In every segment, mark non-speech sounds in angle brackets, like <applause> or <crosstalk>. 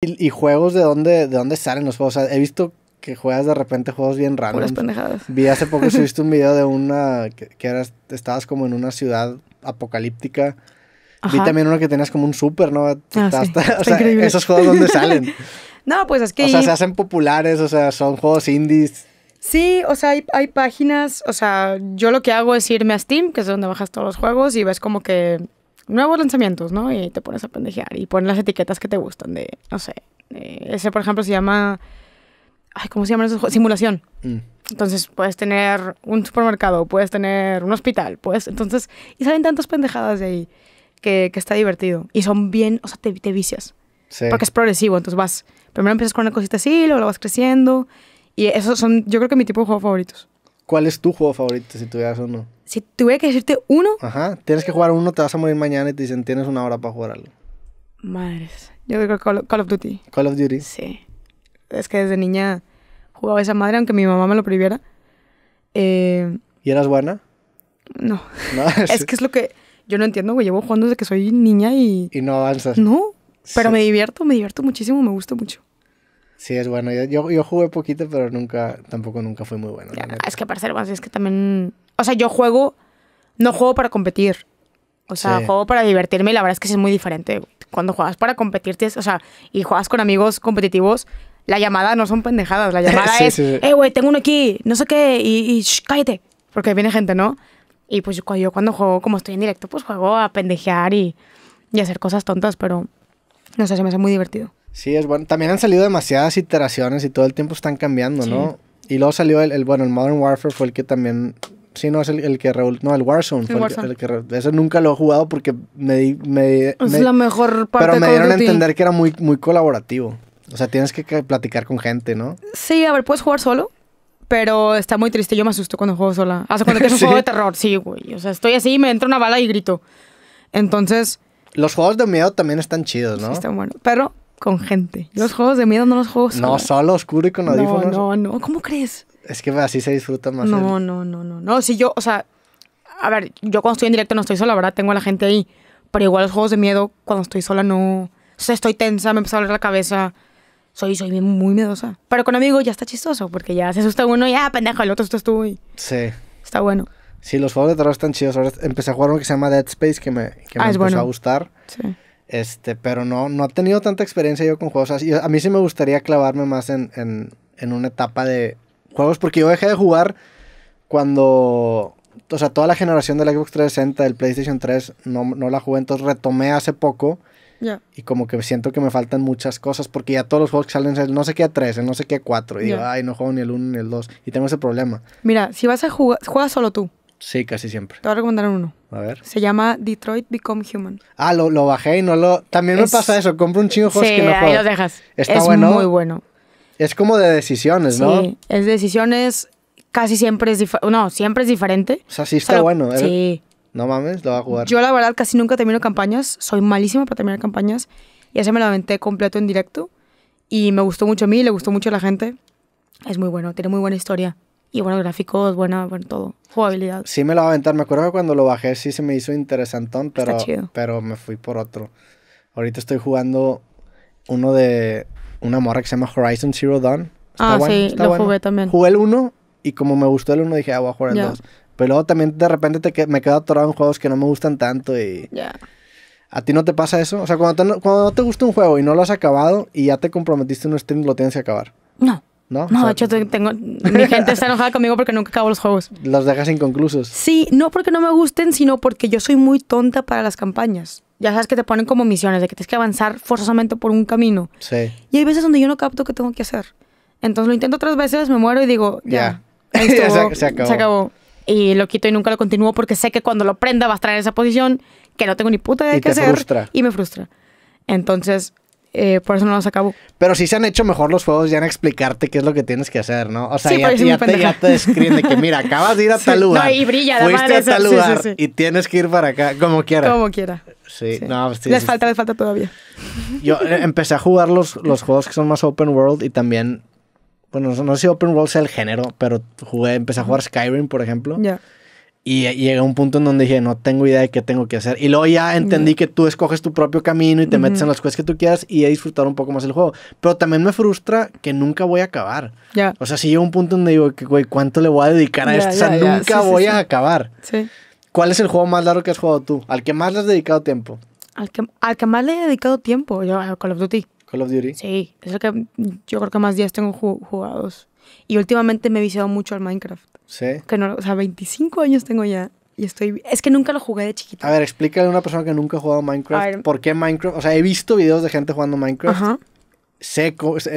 Y, juegos de dónde, de dónde salen los juegos. O sea, he visto que juegas de repente juegos bien raros. pendejadas. Vi hace poco subiste <laughs> un video de una que, eras, estabas como en una ciudad apocalíptica. Ajá. Vi también uno que tenías como un super, ¿no? Ah, o sea, esos juegos ¿dónde <laughs> salen. no, pues es que... O sea, se hacen populares, o sea, son juegos indies. Sí, o sea, hay, páginas, o sea, yo lo que hago es irme a Steam, que es donde bajas todos los juegos y ves como que nuevos lanzamientos, ¿no? Y te pones a pendejear y ponen las etiquetas que te gustan de, no sé, eh, ese por ejemplo se llama, ay, ¿cómo se llama esos Simulación. Mm. Entonces puedes tener un supermercado, puedes tener un hospital, puedes, entonces, y salen tantas pendejadas de ahí que, está divertido. Y son bien, o sea, te, vicias. Sí. Porque es progresivo, entonces vas, primero empiezas con una cosita así, luego la vas creciendo. Y esos son, yo creo que mi tipo de juegos favoritos. ¿Cuál es tu juego favorito si tuvieras uno? Si tuviera que decirte uno. Ajá, tienes que jugar uno, te vas a morir mañana y te dicen tienes una hora para jugar algo. Madres. Yo creo Call, Call of Duty. Call of Duty. Sí. Es que desde niña jugaba esa madre, aunque mi mamá me lo prohibiera. Eh, ¿Y eras buena? No. <laughs> es que es lo que yo no entiendo, güey. Llevo jugando desde que soy niña y. Y no avanzas. No. Pero me divierto, me divierto muchísimo, me gusta mucho. Sí, es bueno. Yo, yo jugué poquito, pero nunca, tampoco nunca fui muy bueno. Ya, es que para ser más, es que también. O sea, yo juego, no juego para competir. O sea, juego para divertirme y la verdad es que es muy diferente. Cuando juegas para competir, o sea, y juegas con amigos competitivos, la llamada no son pendejadas. La llamada <laughs> es, eh, güey, tengo uno aquí, no sé qué, y, cállate. Porque viene gente, ¿no? Y pues yo, yo cuando juego, como estoy en directo, pues juego a pendejear y, y hacer cosas tontas, pero no sé, se me hace muy divertido. Sí, es bueno. También han salido demasiadas iteraciones y todo el tiempo están cambiando, ¿no? Y luego salió el, bueno, el Modern Warfare fue el que también Sí, no, es el, el que No, el Warzone. fue El, nunca lo he jugado porque me di. es la mejor parte Pero me dieron a entender que era muy, muy colaborativo. O sea, tienes que, platicar con gente, ¿no? Sí, a ver, puedes jugar solo. Pero está muy triste. Yo me asusto cuando juego sola. sea, cuando es un <laughs> juego de terror. Sí, güey. O sea, estoy así me entra una bala y grito. Entonces. Los juegos de miedo también están chidos, ¿no? Sí, están buenos. Pero con gente. Los juegos de miedo no los juegos. No, solo oscuro y con audífonos. No, no, no. ¿Cómo crees? Es que así se disfruta más. No, no, no, no. No, si yo, o sea, a ver, yo cuando estoy en directo no estoy sola, ¿verdad? Tengo a la gente ahí. Pero igual los juegos de miedo, cuando estoy sola no. O sea, estoy tensa, me empieza a doler la cabeza. Soy, soy muy miedosa. Pero con amigos ya está chistoso, porque ya se asusta uno y ya ah, pendejo, el otro asustas tú y. Sí. Está bueno. Sí, los juegos de terror están chidos. Ahora empecé a jugar uno que se llama Dead Space, que me, que me ah, empezó a gustar. Sí. Este, pero no, no he tenido tanta experiencia yo con juegos. Así. A mí sí me gustaría clavarme más en, en, en una etapa de juegos, porque yo dejé de jugar cuando. O sea, toda la generación del Xbox 360, del PlayStation 3, no, no la jugué, entonces retomé hace poco. Ya. Y como que siento que me faltan muchas cosas porque ya todos los juegos que salen no sé qué a 3, no sé qué a 4. Y digo, ay, no juego ni el 1 ni el 2. Y tengo ese problema. Mira, si vas a jugar, juegas solo tú. Sí, casi siempre. Te voy a recomendar uno. A ver. Se llama Detroit Become Human. Ah, lo, lo bajé y no lo. También me pasa eso. Compro un chingo de juegos que no juego. Ahí lo dejas. Está es Muy bueno. Es como de decisiones, ¿no? Sí, es decisiones. Casi siempre es diferente. No, siempre es diferente. O sea, sí está bueno. ¿eh? Sí. No mames, lo va a jugar. Yo, la verdad, casi nunca termino campañas. Soy malísima para terminar campañas. Y ese me lo aventé completo en directo. Y me gustó mucho a mí, le gustó mucho a la gente. Es muy bueno, tiene muy buena historia. Y bueno, gráficos, buena, bueno, todo. Jugabilidad. Sí me lo va a aventar. Me acuerdo que cuando lo bajé sí se me hizo interesantón, pero, pero me fui por otro. Ahorita estoy jugando uno de una morra que se llama Horizon Zero Dawn. ah, sí, lo jugué también. Jugué el 1 y como me gustó el 1 dije, ah, voy a jugar el dos Pero luego también de repente me quedo atorado en juegos que no me gustan tanto y... ya ¿A ti no te pasa eso? O sea, cuando, cuando no te gusta un juego y no lo has acabado y ya te comprometiste en un stream, lo tienes que acabar. No. ¿no? de hecho tengo, mi gente está enojada conmigo porque nunca acabo los juegos. <laughs> Los dejas inconclusos. Sí, no porque no me gusten, sino porque yo soy muy tonta para las campañas. Ya sabes que te ponen como misiones, de que tienes que avanzar forzosamente por un camino. Sí. Y hay veces donde yo no capto qué tengo que hacer. Entonces lo intento otras veces, me muero y digo, ya. <laughs> se, acabó. se acabó. Y lo quito y nunca lo continúo porque sé que cuando lo prenda va a estar en esa posición que no tengo ni puta idea de qué hacer. Frustra. Y me frustra. Entonces, eh, por eso no los acabo. Pero si se han hecho mejor los juegos ya en explicarte qué es lo que tienes que hacer, ¿no? O sea, ya, te, ya, describen de que, mira, acabas de ir a <laughs> sí, tal lugar. y brilla, Fuiste a tal lugar y tienes que ir para acá, como quiera. Como quiera. Sí, no, pues, Les falta, les falta todavía. Yo eh, empecé a jugar los, los juegos que son más open world y también, bueno, no sé si open world sea el género, pero jugué, empecé a jugar Skyrim, por ejemplo. Ya. Y, llega un punto en donde dije, no tengo idea de qué tengo que hacer. Y luego ya entendí que tú escoges tu propio camino y te metes en las cosas que tú quieras y he disfrutado un poco más el juego. Pero también me frustra que nunca voy a acabar. O sea, si llega un punto donde digo, güey, ¿cuánto le voy a dedicar a esto? nunca voy a sí. acabar. ¿Cuál es el juego más largo que has jugado tú? ¿Al que más le has dedicado tiempo? Al que, más le he dedicado tiempo, yo, a Call of Duty. Call of Duty. Sí, es el que yo creo que más días tengo jugados. Y últimamente me he viciado mucho al Minecraft. Sí. Que no, o sea, 25 años tengo ya. Y estoy. Es que nunca lo jugué de chiquito. A ver, explícale a una persona que nunca ha jugado Minecraft. ¿Por qué Minecraft? O sea, he visto videos de gente jugando Minecraft. Ajá. Sé,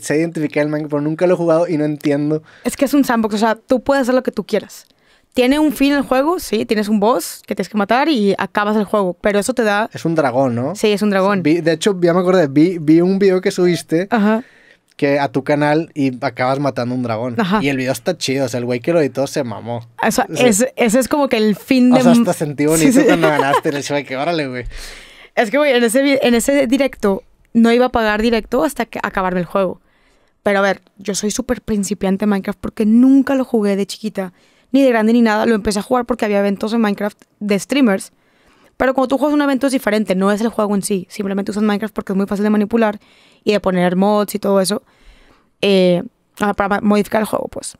sé identificar el Minecraft, pero nunca lo he jugado y no entiendo. Es que es un sandbox, o sea, tú puedes hacer lo que tú quieras. Tiene un fin el juego, sí, tienes un boss que tienes que matar y acabas el juego, pero eso te da... Es un dragón, ¿no? Sí, es un dragón. de hecho, ya me acordé, vi, vi un video que subiste Ajá que a tu canal y acabas matando un dragón. Y el video está chido, o sea, el güey que lo editó se mamó. O es, ese es como que el fin de... O sea, hasta sentí bonito <laughs> cuando ganaste el güey que órale, güey. Es que, güey, en ese, en ese directo no iba a pagar directo hasta acabarme el juego. Pero a ver, yo soy súper principiante en Minecraft porque nunca lo jugué de chiquita, ni de grande ni nada. Lo empecé a jugar porque había eventos en Minecraft de streamers. Pero cuando tú juegas un evento es diferente, no es el juego en sí. Simplemente usas Minecraft porque es muy fácil de manipular y de poner mods y todo eso. Eh, ah, para modificar el juego, pues.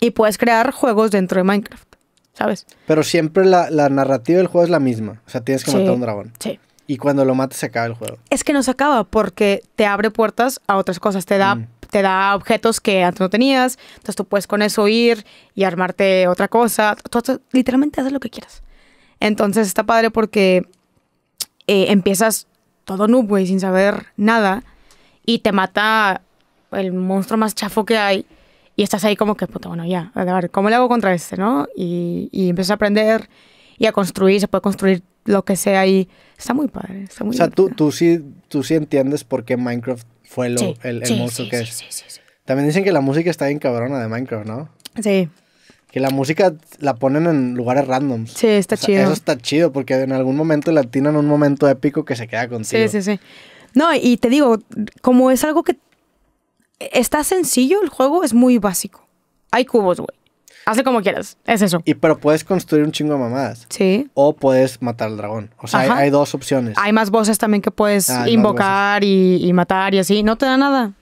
Y puedes crear juegos dentro de Minecraft, ¿sabes? Pero siempre la, narrativa del juego es la misma. O sea, tienes que matar a un dragón. Sí. Y cuando lo mates se acaba el juego. Es que no se acaba porque te abre puertas a otras cosas. Te da, mm. te da objetos que antes no tenías. Entonces tú puedes con eso ir y armarte otra cosa. literalmente haces lo que quieras. Entonces está padre porque eh, empiezas todo noob, güey, sin saber nada. Y te mata el monstruo más chafo que hay y estás ahí como que, puta, bueno, ya, a ver, ¿cómo le hago contra este, no? Y, y empiezas a aprender y a construir, se puede construir lo que sea y está muy padre, está muy O sea, tú, tú, sí, tú sí entiendes por qué Minecraft fue lo, el, monstruo que También dicen que la música está bien cabrona de Minecraft, ¿no? Sí. Que la música la ponen en lugares random. Sí, está chido. Eso está chido porque en algún momento la en un momento épico que se queda contigo. Sí, sí, sí. No, y te digo, como es algo que está sencillo el juego, es muy básico. Hay cubos, güey. Hazle como quieras, es eso. Y pero puedes construir un chingo de mamadas. Sí. O puedes matar al dragón. O sea, hay, dos opciones. Hay más voces también que puedes ah, invocar y, matar y así. No te da nada.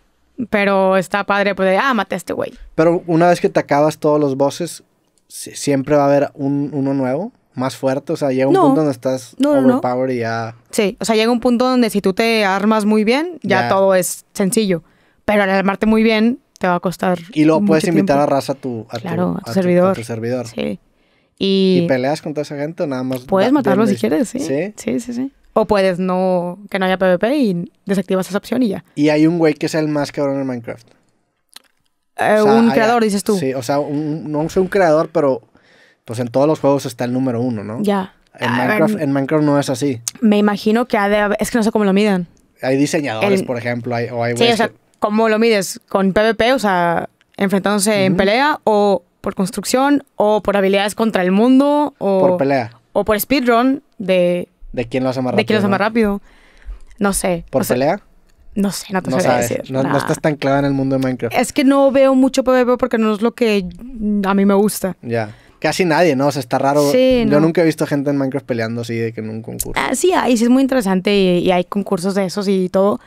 Pero está padre, pues ah, maté a este güey. Pero una vez que te acabas todos los bosses, siempre va a haber un, uno nuevo, más fuerte. O sea, llega un punto donde estás overpowered y ya. Sí, o sea, llega un punto donde si tú te armas muy bien, ya. todo es sencillo. Pero al armarte muy bien, te va a costar. Y luego puedes invitar a raza a tu, a a tu, servidor. Sí. Y, peleas con toda esa gente o nada más? Puedes matarlos si quieres, ¿sí? sí. Sí, sí, O puedes no que no haya PvP y desactivas esa opción y ya. Y hay un güey que es el más cabrón en Minecraft. Eh, un creador, dices tú. Sí, o sea, no soy un creador, pero pues en todos los juegos está el número uno, ¿no? Ya. En, ah, Minecraft, no es así. Me imagino que ha de es que no sé cómo lo midan. Hay diseñadores, por ejemplo, sí, o sea, ¿Cómo lo mides? ¿Con PvP, o sea, enfrentándose en pelea, o por construcción, o por habilidades contra el mundo, o por pelea? O por speedrun de... ¿De quién lo hace más rápido? No sé. ¿Por pelea? No sé, no te no decir. No, estás tan clara en el mundo de Minecraft. Es que no veo mucho PvP porque no es lo que a mí me gusta. Ya. Casi nadie, ¿no? O sea, está raro. Sí, Yo nunca he visto gente en Minecraft peleando así de que en un concurso. Ah, sí, ahí sí es muy interesante y, y hay concursos de esos y todo.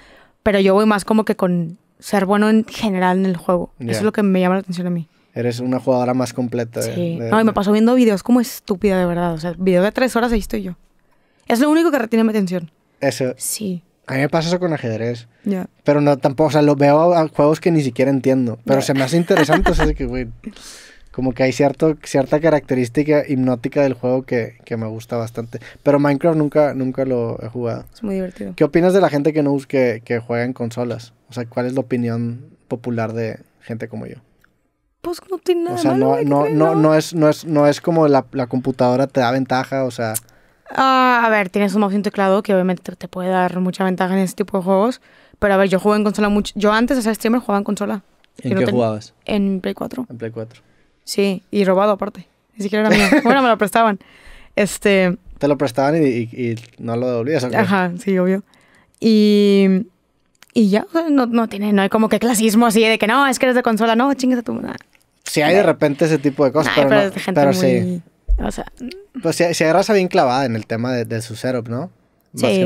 Pero yo voy más como que con ser bueno en general en el juego. Eso es lo que me llama la atención a mí. Eres una jugadora más completa. sí. no, y me paso viendo videos como estúpida, de verdad. O sea, videos de tres horas ahí estoy yo. Es lo único que retiene mi atención. Eso. Sí. A mí me pasa eso con ajedrez. Ya. Pero no, tampoco, o sea, lo veo a, juegos que ni siquiera entiendo. Pero se me hace interesante, o sea, que, güey. <laughs> como que hay cierto, cierta característica hipnótica del juego que, me gusta bastante. Pero Minecraft nunca, nunca lo he jugado. Es muy divertido. ¿Qué opinas de la gente que no que, que juega en consolas? O sea, ¿cuál es la opinión popular de gente como yo? Pues no tiene nada. O sea, no, no, es, no, es, no es como la, computadora te da ventaja, o sea. Ah, a ver, tienes un mouse y un teclado que obviamente te, puede dar mucha ventaja en este tipo de juegos. Pero a ver, yo juego en consola mucho. Yo antes de ser streamer jugaba en consola. ¿En qué jugabas? En Play 4. En Play 4. Sí, y robado aparte. Ni siquiera era mío. <laughs> bueno, me lo prestaban. Este. Te lo prestaban y, no lo devolvías. Ajá, sí, obvio. Y. Y ya, no, no tiene, no hay como que clasismo así de que no, es que eres de consola, no, chingues a tu. Si sí, hay de repente ese tipo de cosas, pero, sí. O sea. Mm. Pues si, si hay bien clavada en el tema de, de su setup, ¿no? sí.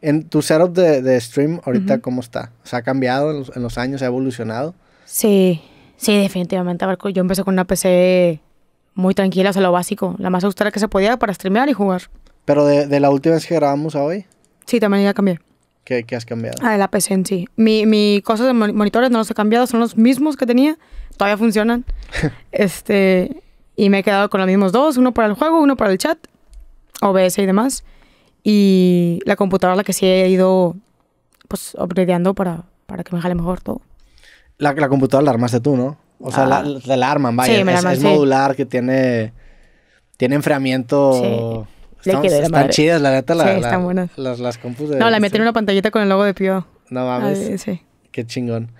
En tu setup de, stream, ahorita, ¿cómo está? ¿Se ha cambiado en los, en los años? ¿Ha evolucionado? Sí, Sí, definitivamente, Yo empecé con una PC muy tranquila, o sea, lo básico, la más austera que se podía para streamear y jugar. Pero de, de la última vez que grabamos a hoy. Sí, también ya cambié. ¿Qué, ¿Qué, has cambiado? Ah, la PC en sí. Mi, mi cosas de monitores no los he cambiado, son los mismos que tenía, todavía funcionan. <laughs> este, y me he quedado con los mismos dos, uno para el juego, uno para el chat, OBS y demás. Y la computadora la que sí he ido, pues, upgradeando para, para que me jale mejor todo. La, la computadora la armaste tú, ¿no? O sea, la, ah. la arman, vaya. Sí, me la arman, es, es modular que tiene, tiene enfriamiento. Están, chidas, la neta. La, sí, están buenas. Las, las compus No, la meten en una pantallita con el logo de pio No ah, mames. sí. Qué chingón.